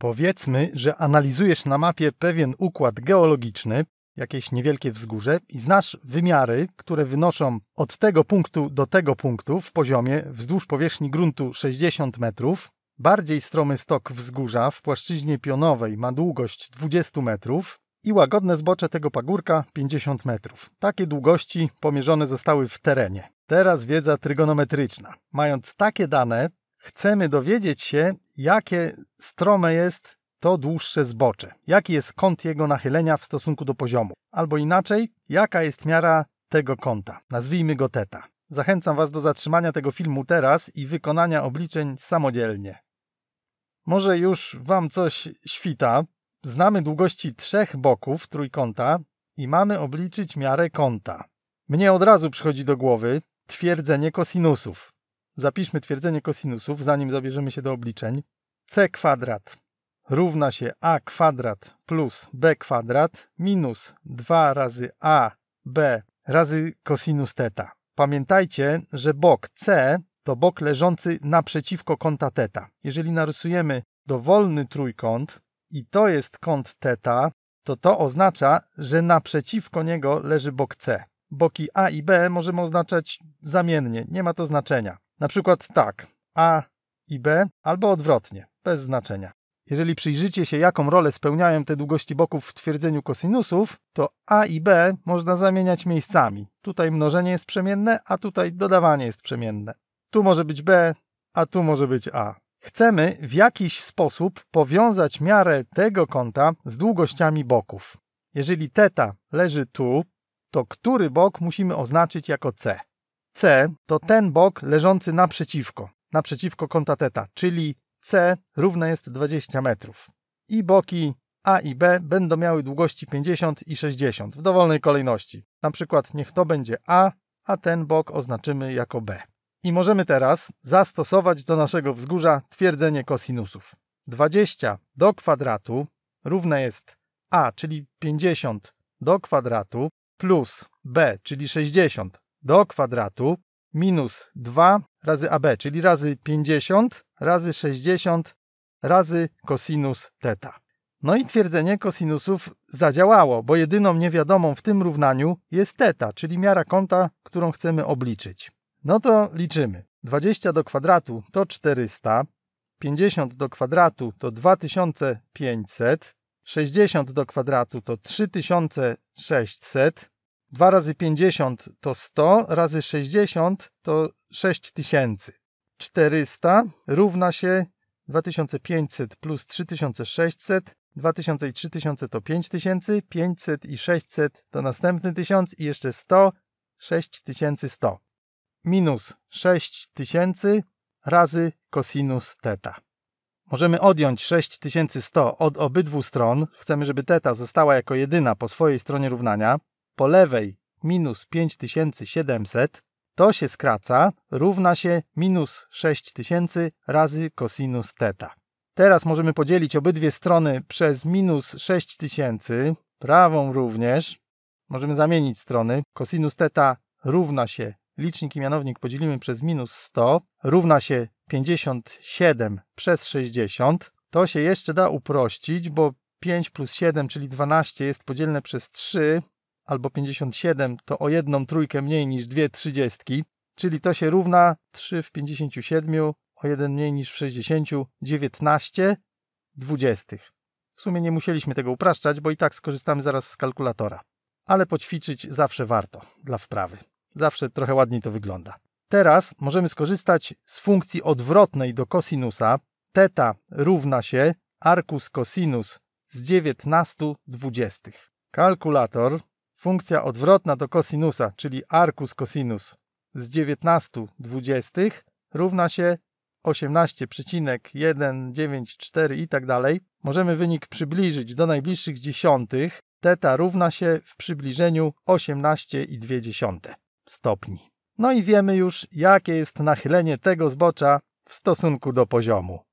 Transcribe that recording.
Powiedzmy, że analizujesz na mapie pewien układ geologiczny, jakieś niewielkie wzgórze i znasz wymiary, które wynoszą od tego punktu do tego punktu w poziomie wzdłuż powierzchni gruntu 60 metrów. Bardziej stromy stok wzgórza w płaszczyźnie pionowej ma długość 20 metrów i łagodne zbocze tego pagórka 50 metrów. Takie długości pomierzone zostały w terenie. Teraz wiedza trygonometryczna. Mając takie dane, chcemy dowiedzieć się, jakie strome jest to dłuższe zbocze, jaki jest kąt jego nachylenia w stosunku do poziomu, albo inaczej, jaka jest miara tego kąta. Nazwijmy go teta. Zachęcam Was do zatrzymania tego filmu teraz i wykonania obliczeń samodzielnie. Może już Wam coś świta. Znamy długości trzech boków trójkąta i mamy obliczyć miarę kąta. Mnie od razu przychodzi do głowy twierdzenie kosinusów. Zapiszmy twierdzenie kosinusów, zanim zabierzemy się do obliczeń. c kwadrat równa się a kwadrat plus b kwadrat minus 2 razy a b razy kosinus teta. Pamiętajcie, że bok c to bok leżący naprzeciwko kąta teta. Jeżeli narysujemy dowolny trójkąt i to jest kąt teta, to to oznacza, że naprzeciwko niego leży bok C. Boki A i B możemy oznaczać zamiennie, nie ma to znaczenia. Na przykład tak, A i B, albo odwrotnie, bez znaczenia. Jeżeli przyjrzycie się, jaką rolę spełniają te długości boków w twierdzeniu kosinusów, to a i b można zamieniać miejscami. Tutaj mnożenie jest przemienne, a tutaj dodawanie jest przemienne. Tu może być b, a tu może być a. Chcemy w jakiś sposób powiązać miarę tego kąta z długościami boków. Jeżeli θ leży tu, to który bok musimy oznaczyć jako c. C to ten bok leżący naprzeciwko, naprzeciwko kąta teta, czyli C równe jest 20 metrów. I boki A i B będą miały długości 50 i 60 w dowolnej kolejności. Na przykład niech to będzie A, a ten bok oznaczymy jako B. I możemy teraz zastosować do naszego wzgórza twierdzenie kosinusów. 20 do kwadratu równe jest A, czyli 50 do kwadratu plus B, czyli 60 do kwadratu minus 2 razy AB, czyli razy 50 razy 60 razy kosinus teta. No i twierdzenie kosinusów zadziałało, bo jedyną niewiadomą w tym równaniu jest teta, czyli miara kąta, którą chcemy obliczyć. No to liczymy. 20 do kwadratu to 400, 50 do kwadratu to 2500, 60 do kwadratu to 3600, 2 razy 50 to 100, razy 60 to 6000. 400 równa się 2500 plus 3600, 2000 i 3000 to 5000, 500 i 600 to następny 1000 i jeszcze 100, 6100. Minus 6000 razy cosinus teta. Możemy odjąć 6100 od obydwu stron. Chcemy, żeby teta została jako jedyna po swojej stronie równania po lewej minus 5700 to się skraca, równa się minus 6000 razy cosinus teta. Teraz możemy podzielić obydwie strony przez minus 6000, prawą również. Możemy zamienić strony. Cosinus teta równa się, licznik i mianownik podzielimy przez minus 100, równa się 57 przez 60. To się jeszcze da uprościć, bo 5 plus 7, czyli 12 jest podzielne przez 3, albo 57 to o jedną trójkę mniej niż dwie trzydziestki, czyli to się równa 3 w 57, o jeden mniej niż w 60, 19 dwudziestych. W sumie nie musieliśmy tego upraszczać, bo i tak skorzystamy zaraz z kalkulatora. Ale poćwiczyć zawsze warto, dla wprawy. Zawsze trochę ładniej to wygląda. Teraz możemy skorzystać z funkcji odwrotnej do kosinusa. Teta równa się arcus cosinus z 19 dwudziestych. Kalkulator funkcja odwrotna do kosinusa, czyli arcus cosinus z 19 dwudziestych równa się 18,194 i tak dalej. Możemy wynik przybliżyć do najbliższych dziesiątych. Teta równa się w przybliżeniu 18,2 stopni. No i wiemy już, jakie jest nachylenie tego zbocza w stosunku do poziomu.